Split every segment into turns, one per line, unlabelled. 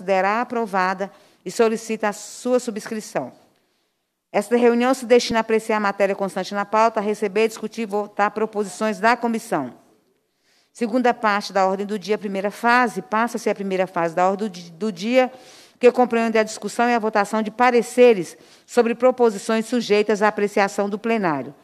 considerar aprovada e solicita a sua subscrição. Esta reunião se destina a apreciar a matéria constante na pauta, receber, discutir e votar proposições da comissão. Segunda parte da ordem do dia, primeira fase, passa-se a primeira fase da ordem do dia, que compreende a discussão e a votação de pareceres sobre proposições sujeitas à apreciação do plenário.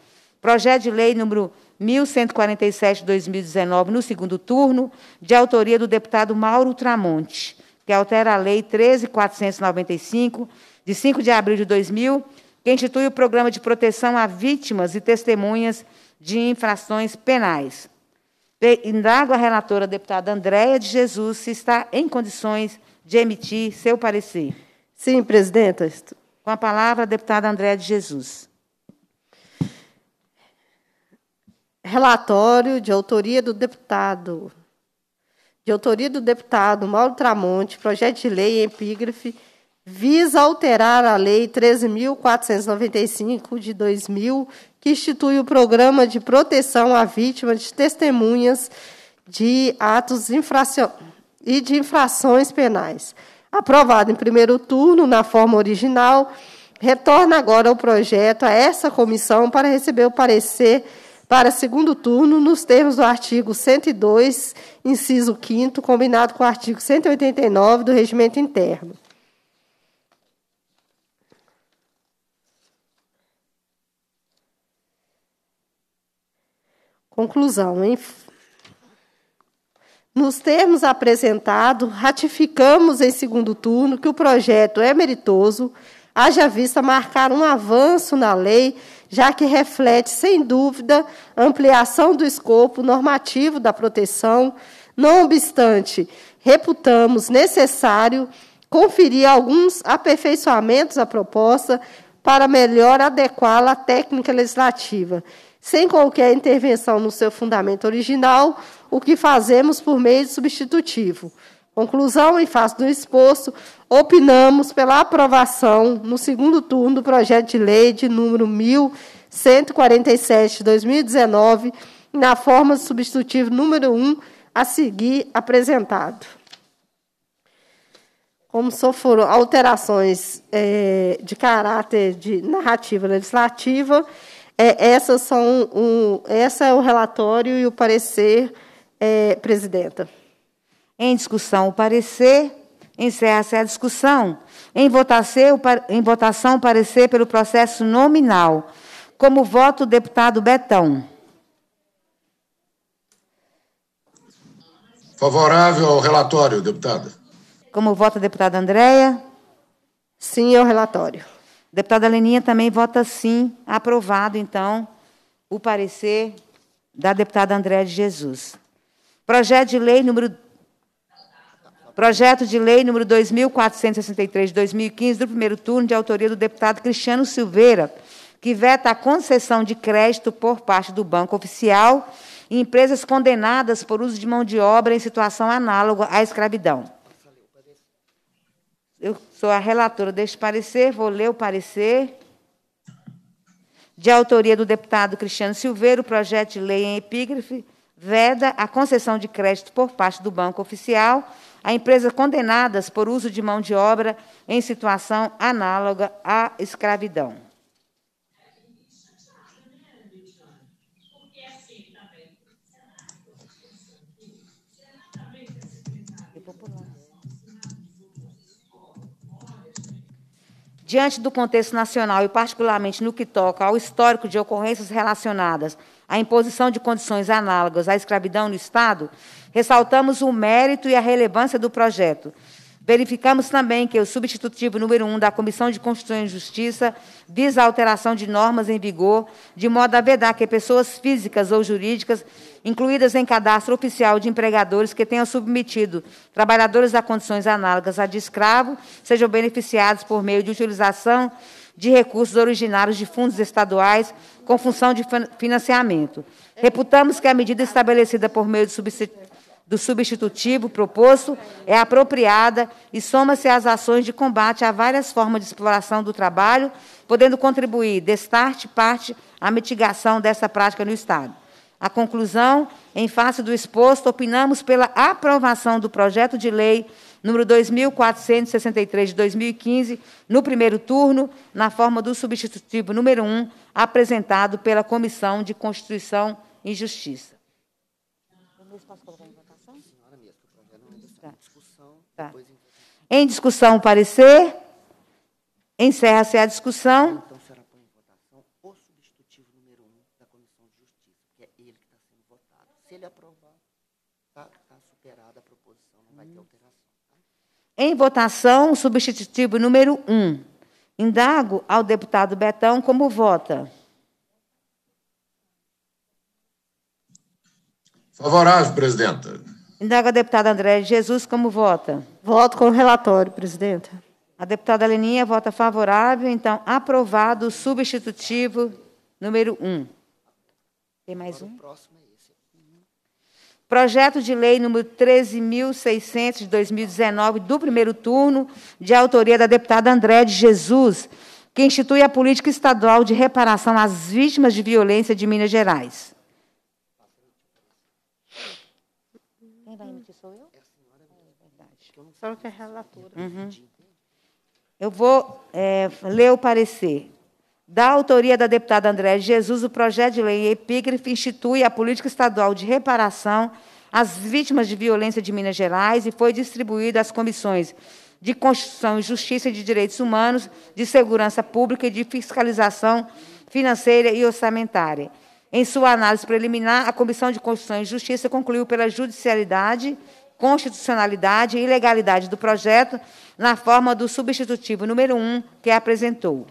Projeto de lei número 1147 2019, no segundo turno, de autoria do deputado Mauro Tramonte que altera a Lei 13.495, de 5 de abril de 2000, que institui o Programa de Proteção a Vítimas e Testemunhas de Infrações Penais. Indago a relatora, a deputada Andréia de Jesus, se está em condições de emitir seu parecer. Sim, presidenta. Com a palavra, a deputada Andréia de Jesus. Relatório de autoria
do deputado de autoria do deputado Mauro Tramonte, projeto de lei em epígrafe, visa alterar a Lei 13.495 de 2000, que institui o Programa de Proteção à Vítima de Testemunhas de Atos e de Infrações Penais. Aprovado em primeiro turno, na forma original, retorna agora o projeto a essa comissão para receber o parecer para segundo turno, nos termos do artigo 102, inciso 5, combinado com o artigo 189 do Regimento Interno. Conclusão. Hein? Nos termos apresentados, ratificamos em segundo turno que o projeto é meritoso, haja vista marcar um avanço na lei já que reflete, sem dúvida, ampliação do escopo normativo da proteção. Não obstante, reputamos necessário conferir alguns aperfeiçoamentos à proposta para melhor adequá-la à técnica legislativa, sem qualquer intervenção no seu fundamento original, o que fazemos por meio de substitutivo. Conclusão em face do exposto, opinamos pela aprovação no segundo turno do projeto de lei de número 1147 de 2019, na forma substitutiva número 1 a seguir apresentado. Como só foram alterações é, de caráter de narrativa legislativa, é, essas são um, essa é o relatório e o parecer,
é, presidenta. Em discussão, o parecer. Encerra-se a discussão. Em votação, em votação, o parecer pelo processo nominal. Como voto o deputado Betão.
Favorável ao relatório, deputada.
Como vota a deputada Andréia? Sim ao é relatório. deputada Leninha também vota sim. Aprovado, então, o parecer da deputada Andréia de Jesus. Projeto de lei número Projeto de Lei número 2463 de 2015, do primeiro turno, de autoria do deputado Cristiano Silveira, que veta a concessão de crédito por parte do Banco Oficial e empresas condenadas por uso de mão de obra em situação análoga à escravidão. Eu sou a relatora deste parecer, vou ler o parecer. De autoria do deputado Cristiano Silveira, o projeto de lei em epígrafe veda a concessão de crédito por parte do Banco Oficial a empresas condenadas por uso de mão de obra em situação análoga à escravidão. Diante do contexto nacional e, particularmente, no que toca ao histórico de ocorrências relacionadas à imposição de condições análogas à escravidão no Estado, ressaltamos o mérito e a relevância do projeto, Verificamos também que o substitutivo número 1 da Comissão de Constituição e Justiça visa a alteração de normas em vigor, de modo a vedar que pessoas físicas ou jurídicas incluídas em cadastro oficial de empregadores que tenham submetido trabalhadores a condições análogas à de escravo sejam beneficiados por meio de utilização de recursos originários de fundos estaduais com função de financiamento. Reputamos que a medida estabelecida por meio do do substitutivo proposto é apropriada e soma-se às ações de combate a várias formas de exploração do trabalho, podendo contribuir, destarte parte, à mitigação dessa prática no Estado. A conclusão, em face do exposto, opinamos pela aprovação do projeto de lei número 2463 de 2015, no primeiro turno, na forma do substitutivo número 1, apresentado pela Comissão de Constituição e Justiça. Posso colocar em Tá. Discussão, tá. Depois... Em discussão, o parecer. Encerra-se a discussão. Então, a senhora põe em votação o substitutivo número 1 um
da Comissão de Justiça, que é ele que está sendo votado. Se ele aprovar, está tá superada a
proposição, não vai ter hum. alteração. Tá? Em votação, o substitutivo número 1. Um. Indago ao deputado Betão como vota.
Favorável, presidenta.
Indaga a deputada André Jesus, como vota? Voto com o relatório, presidenta. A deputada Leninha vota favorável, então aprovado o substitutivo número 1. Tem mais um? O próximo é Projeto de lei número 13.600 de 2019, do primeiro turno, de autoria da deputada André de Jesus, que institui a política estadual de reparação às vítimas de violência de Minas Gerais. Só que é relatora. Uhum. Eu vou é, ler o parecer. Da autoria da deputada Andréa Jesus, o projeto de lei epígrafe institui a política estadual de reparação às vítimas de violência de Minas Gerais e foi distribuído às comissões de Constituição e Justiça de Direitos Humanos, de Segurança Pública e de Fiscalização Financeira e Orçamentária. Em sua análise preliminar, a Comissão de Constituição e Justiça concluiu pela judicialidade constitucionalidade e legalidade do projeto na forma do substitutivo número 1 que apresentou.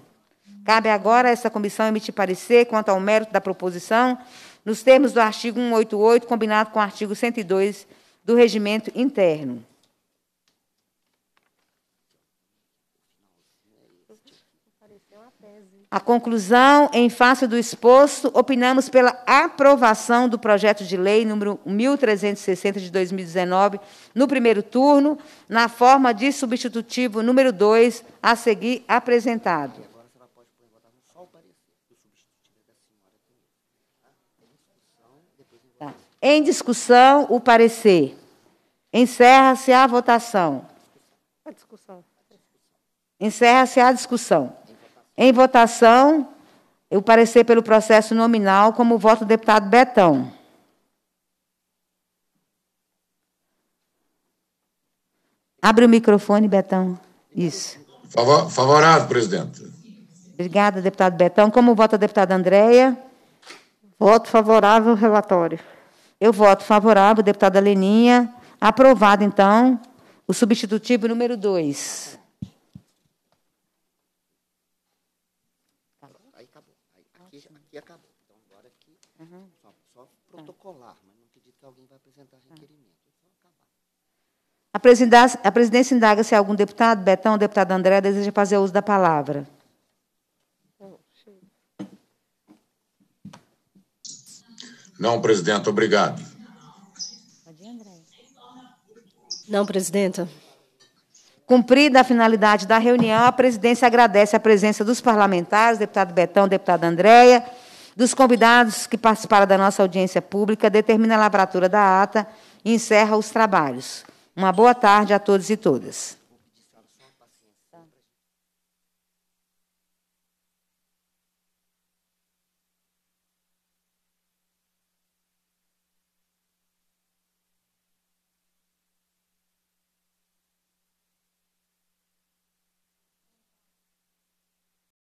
Cabe agora a essa comissão emitir parecer quanto ao mérito da proposição, nos termos do artigo 188, combinado com o artigo 102 do regimento interno. A conclusão, em face do exposto, opinamos pela aprovação do projeto de lei número 1360 de 2019, no primeiro turno, na forma de substitutivo número 2, a seguir apresentado. Tá. Em discussão, o parecer. Encerra-se a votação. Encerra-se a discussão. Em votação, o parecer pelo processo nominal, como voto do deputado Betão. Abre o microfone, Betão. Isso.
Favorável, presidente.
Obrigada, deputado Betão. Como vota a deputada Andréia? Voto favorável ao relatório. Eu voto favorável, deputada Leninha. Aprovado, então, o substitutivo número 2.
protocolar, mas não acredito que alguém vai apresentar ah. requerimento.
A presidência indaga se algum deputado, Betão, deputado André, deseja fazer uso da palavra. Oh,
não, presidente, obrigado.
Não, presidenta. Cumprida a finalidade da reunião, a presidência agradece a presença dos parlamentares, deputado Betão, deputada Andréia dos convidados que participaram da nossa audiência pública, determina a lavratura da ata e encerra os trabalhos. Uma boa tarde a todos e todas.